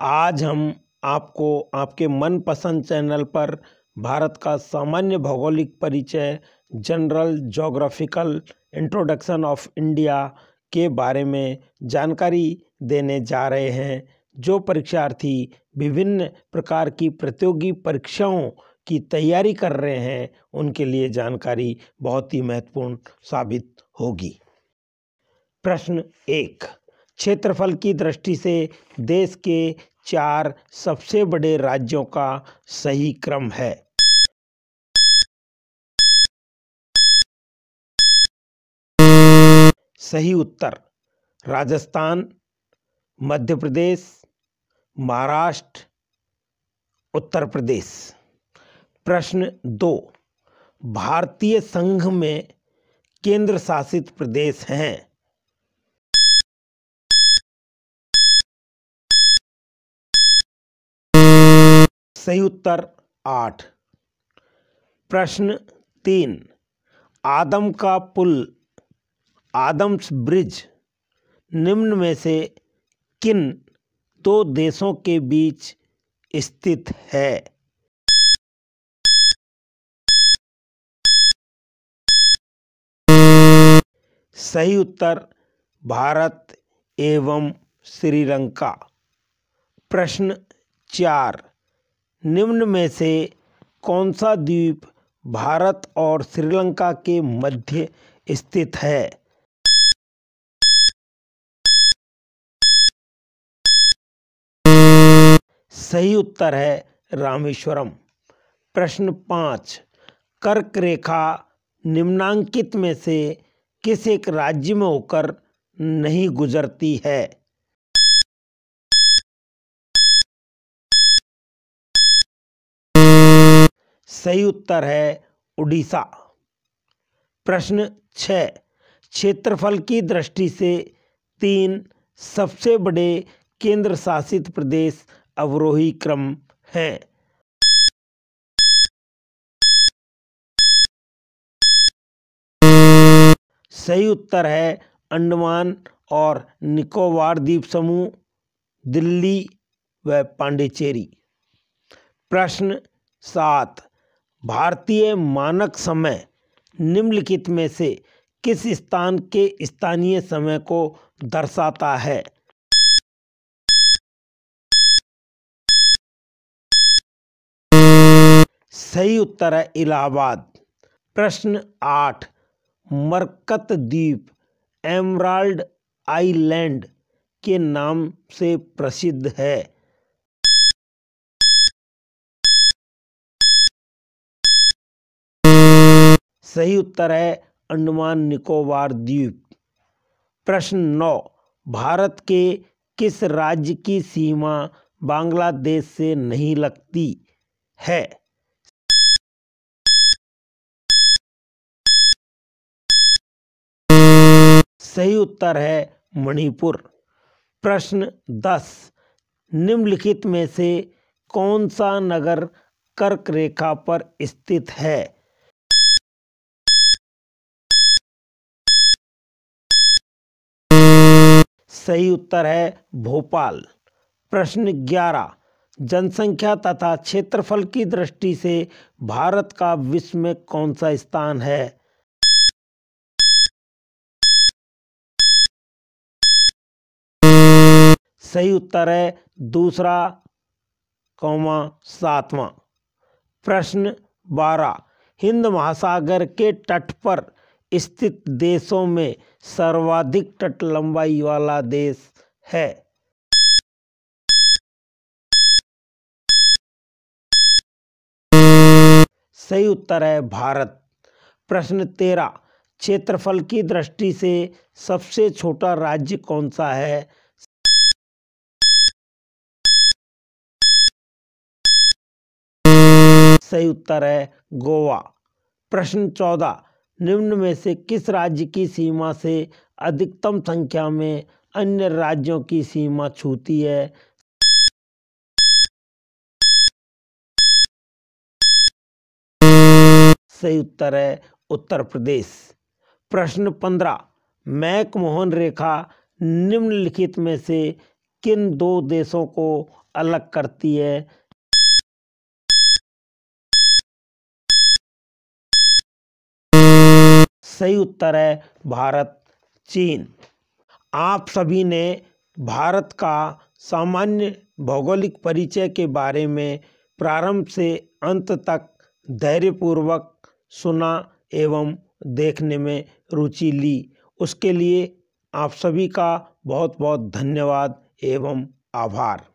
आज हम आपको आपके मनपसंद चैनल पर भारत का सामान्य भौगोलिक परिचय general geographical introduction of India के बारे में जानकारी देने जा रहे हैं जो परीक्षार्थी विभिन्न प्रकार की प्रतियोगी परीक्षाओं की तैयारी कर रहे हैं उनके लिए जानकारी बहुत ही महत्वपूर्ण साबित होगी प्रश्न एक क्षेत्रफल की दृष्टि से देश के चार सबसे बड़े राज्यों का सही क्रम है सही उत्तर राजस्थान मध्य प्रदेश महाराष्ट्र उत्तर प्रदेश प्रश्न दो भारतीय संघ में केंद्र शासित प्रदेश हैं सही उत्तर आठ प्रश्न तीन आदम का पुल आदम्स ब्रिज निम्न में से किन दो देशों के बीच स्थित है सही उत्तर भारत एवं श्रीलंका प्रश्न चार निम्न में से कौन सा द्वीप भारत और श्रीलंका के मध्य स्थित है सही उत्तर है रामेश्वरम प्रश्न पाँच कर्क रेखा निम्नांकित में से किस एक राज्य में होकर नहीं गुजरती है सही उत्तर है उड़ीसा प्रश्न छ क्षेत्रफल की दृष्टि से तीन सबसे बड़े केंद्र शासित प्रदेश अवरोही क्रम हैं सही उत्तर है अंडमान और निकोबार द्वीप समूह दिल्ली व पांडिचेरी प्रश्न सात भारतीय मानक समय निम्नलिखित में से किस स्थान के स्थानीय समय को दर्शाता है सही उत्तर है इलाहाबाद प्रश्न आठ मरकत द्वीप एमराल्ड आइलैंड के नाम से प्रसिद्ध है सही उत्तर है अंडमान निकोबार द्वीप प्रश्न नौ भारत के किस राज्य की सीमा बांग्लादेश से नहीं लगती है सही उत्तर है मणिपुर प्रश्न दस निम्नलिखित में से कौन सा नगर कर्क रेखा पर स्थित है सही उत्तर है भोपाल प्रश्न ग्यारह जनसंख्या तथा क्षेत्रफल की दृष्टि से भारत का विश्व में कौन सा स्थान है सही उत्तर है दूसरा कौमा सातवां प्रश्न बारह हिंद महासागर के तट पर स्थित देशों में सर्वाधिक तट लंबाई वाला देश है सही उत्तर है भारत प्रश्न तेरह क्षेत्रफल की दृष्टि से सबसे छोटा राज्य कौन सा है सही उत्तर है गोवा प्रश्न चौदह निम्न में से किस राज्य की सीमा से अधिकतम संख्या में अन्य राज्यों की सीमा छूती है सही उत्तर है उत्तर प्रदेश प्रश्न पंद्रह मैक मोहन रेखा निम्नलिखित में से किन दो देशों को अलग करती है सही उत्तर है भारत चीन आप सभी ने भारत का सामान्य भौगोलिक परिचय के बारे में प्रारंभ से अंत तक धैर्यपूर्वक सुना एवं देखने में रुचि ली उसके लिए आप सभी का बहुत बहुत धन्यवाद एवं आभार